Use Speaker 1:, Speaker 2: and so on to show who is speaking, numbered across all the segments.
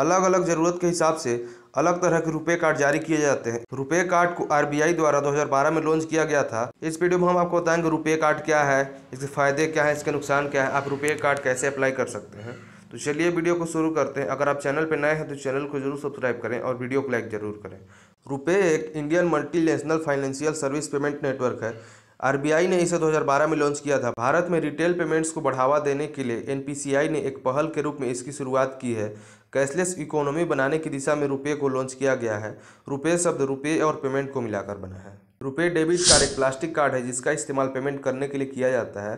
Speaker 1: अलग अलग ज़रूरत के हिसाब से अलग तरह के रुपए कार्ड जारी किए जाते हैं रुपए कार्ड को आरबीआई द्वारा 2012 में लॉन्च किया गया था इस वीडियो में हम आपको बताएंगे रुपए कार्ड क्या है इसके फायदे क्या है इसके नुकसान क्या है आप रुपए कार्ड कैसे अप्लाई कर सकते हैं तो चलिए वीडियो को शुरू करते हैं अगर आप चैनल पर नए हैं तो चैनल को जरूर सब्सक्राइब करें और वीडियो को लाइक जरूर करें रुपये एक Indian multi financial service payment network है आरबीआई ने इसे 2012 में लॉन्च किया था भारत में रिटेल पेमेंट्स को बढ़ावा देने के लिए एनपीसीआई ने एक पहल के रूप में इसकी शुरुआत की है कैशलेस इकोनॉमी बनाने की दिशा में रुपये को लॉन्च किया गया है रुपये शब्द रुपये और पेमेंट को मिलाकर बना है रुपये डेबिट कार्ड एक प्लास्टिक कार्ड है जिसका इस्तेमाल पेमेंट करने के लिए किया जाता है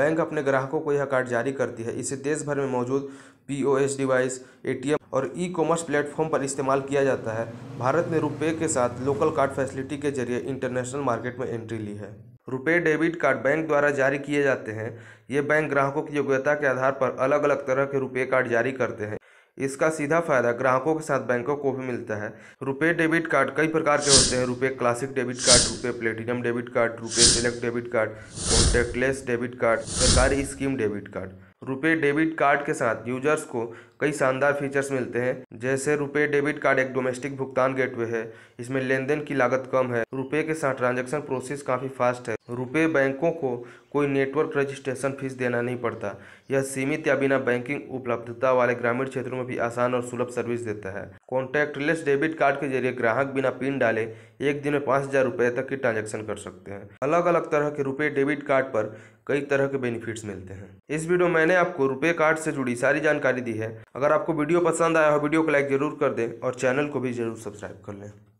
Speaker 1: बैंक अपने ग्राहकों को यह कार्ड जारी करती है इसे देश भर में मौजूद पीओएस डिवाइस एटीएम और ई कॉमर्स प्लेटफॉर्म पर इस्तेमाल किया जाता है भारत ने रुपये के साथ लोकल कार्ड फैसिलिटी के जरिए इंटरनेशनल मार्केट में एंट्री ली है रुपये डेबिट कार्ड बैंक द्वारा जारी किए जाते हैं ये बैंक ग्राहकों की योग्यता के आधार पर अलग अलग तरह के रुपये कार्ड जारी करते हैं इसका सीधा फायदा ग्राहकों के साथ बैंकों को भी मिलता है रुपए डेबिट कार्ड कई प्रकार के होते हैं RuPay classic debit card RuPay platinum debit card RuPay select debit card contactless debit card सरकारी scheme debit card RuPay debit card के साथ यूजर्स को कई शानदार फीचर्स मिलते हैं जैसे रुपए डेबिट कार्ड एक डोमेस्टिक भुगतान गेटवे है इसमें लेन देन की लागत कम है रुपये के साथ ट्रांजेक्शन प्रोसेस काफ़ी फास्ट है रुपए बैंकों को कोई नेटवर्क रजिस्ट्रेशन फीस देना नहीं पड़ता यह सीमित या बिना बैंकिंग उपलब्धता वाले ग्रामीण क्षेत्रों में भी आसान और सुलभ सर्विस देता है कॉन्टैक्टलेस डेबिट कार्ड के जरिए ग्राहक बिना पिन डाले एक दिन में पाँच हज़ार रुपये तक की ट्रांजैक्शन कर सकते हैं अलग अलग तरह के रुपये डेबिट कार्ड पर कई तरह के बेनिफिट्स मिलते हैं इस वीडियो मैंने आपको रुपये कार्ड से जुड़ी सारी जानकारी दी है अगर आपको वीडियो पसंद आया हो वीडियो को लाइक जरूर कर दें और चैनल को भी जरूर सब्सक्राइब कर लें